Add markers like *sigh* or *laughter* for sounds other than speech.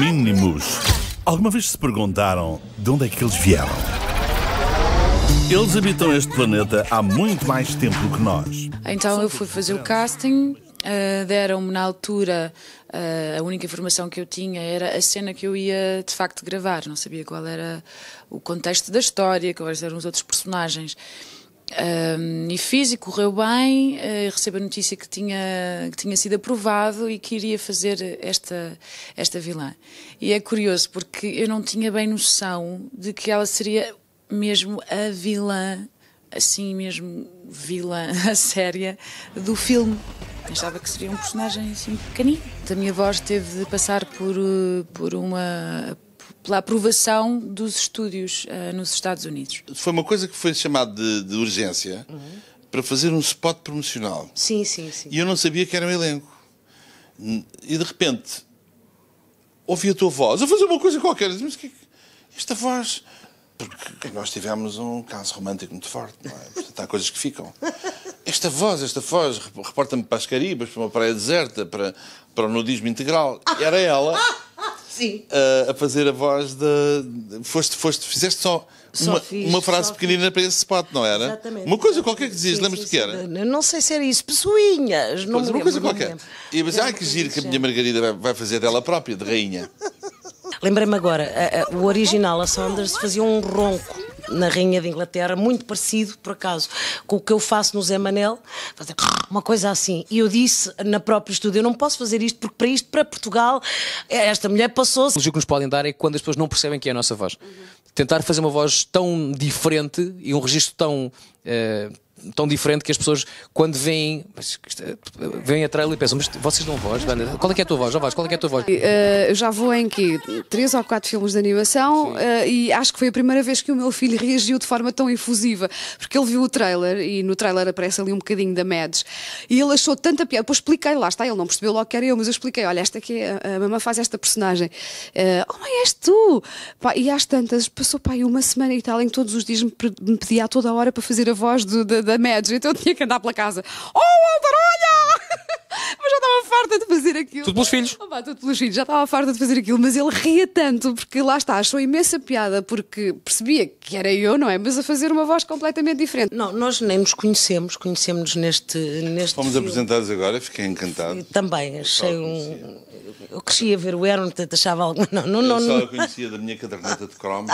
Mínimos. Alguma vez se perguntaram de onde é que eles vieram? Eles habitam este planeta há muito mais tempo do que nós. Então eu fui fazer o casting, Uh, deram-me na altura uh, a única informação que eu tinha era a cena que eu ia de facto gravar, não sabia qual era o contexto da história, quais eram os outros personagens. Um, e fiz e correu bem. Uh, eh, recebo a notícia que tinha, que tinha sido aprovado e que iria fazer esta, esta vilã. E é curioso porque eu não tinha bem noção de que ela seria mesmo a vilã, assim mesmo, vilã *laughs* a séria do filme. Pensava que seria um personagem assim pequenino. A minha voz teve de passar por, eh, por uma pela aprovação dos estúdios uh, nos Estados Unidos. Foi uma coisa que foi chamada de, de urgência uhum. para fazer um spot promocional. Sim, sim, sim. E eu não sabia que era um elenco. E de repente ouvi a tua voz a fazer uma coisa qualquer. Mas que, esta voz. Porque nós tivemos um caso romântico muito forte, não é? Portanto, há coisas que ficam. Esta voz, esta voz, reporta-me para as Caribas, para uma praia deserta, para, para o nudismo integral. Era ela. Sim. Uh, a fazer a voz da. Foste, foste, fizeste só. Só uma, fiz, uma frase pequenina fiz. para esse spot, não era? Exatamente. Uma coisa qualquer que dizias, lembras-te que era? Não sei se era isso, pessoinhas, não Uma coisa qualquer. E mas, ai que giro que a minha Margarida vai fazer dela própria, de rainha. Lembrei-me agora, a, a, o original, a Saunders, fazia um ronco na Rainha de Inglaterra, muito parecido, por acaso, com o que eu faço no Zé Manel, fazer uma coisa assim. E eu disse na própria estúdio: eu não posso fazer isto, porque para isto, para Portugal, esta mulher passou-se. O que nos podem dar é quando as pessoas não percebem que é a nossa voz. Uhum. Tentar fazer uma voz tão diferente e um registro tão. Uh, tão diferente que as pessoas, quando veem, mas, é, veem a trailer e pensam, mas vocês não voz, Qual é que é a tua voz? Já vais, qual é que é a tua voz? Uh, já vou em que Três ou quatro filmes de animação uh, e acho que foi a primeira vez que o meu filho reagiu de forma tão efusiva, porque ele viu o trailer e no trailer aparece ali um bocadinho da Mads e ele achou tanta piada, depois expliquei, lá está, ele não percebeu logo que era eu, mas eu expliquei, olha, esta aqui, é, a, a mamãe faz esta personagem. Uh, oh mãe, és tu! Pá, e às tantas, passou pai uma semana e tal em que todos os dias me, pedia a toda a hora para fazer a voz da da média, então eu tinha que andar pela casa. Oh, Álvaro, olha! *laughs* mas já estava farta de fazer aquilo. Tudo pelos filhos. Oh, pá, tudo pelos filhos. Já estava farta de fazer aquilo, mas ele ria tanto, porque lá está, achou imensa piada, porque percebia que era eu, não é? Mas a fazer uma voz completamente diferente. Não, nós nem nos conhecemos, conhecemos-nos neste, neste. Fomos filme. apresentados agora, fiquei encantado. Também, achei um. Eu cresci a ver o Aaron, portanto achava algo. Não, *laughs* não, não. Eu só não... conhecia da minha caderneta de cromos.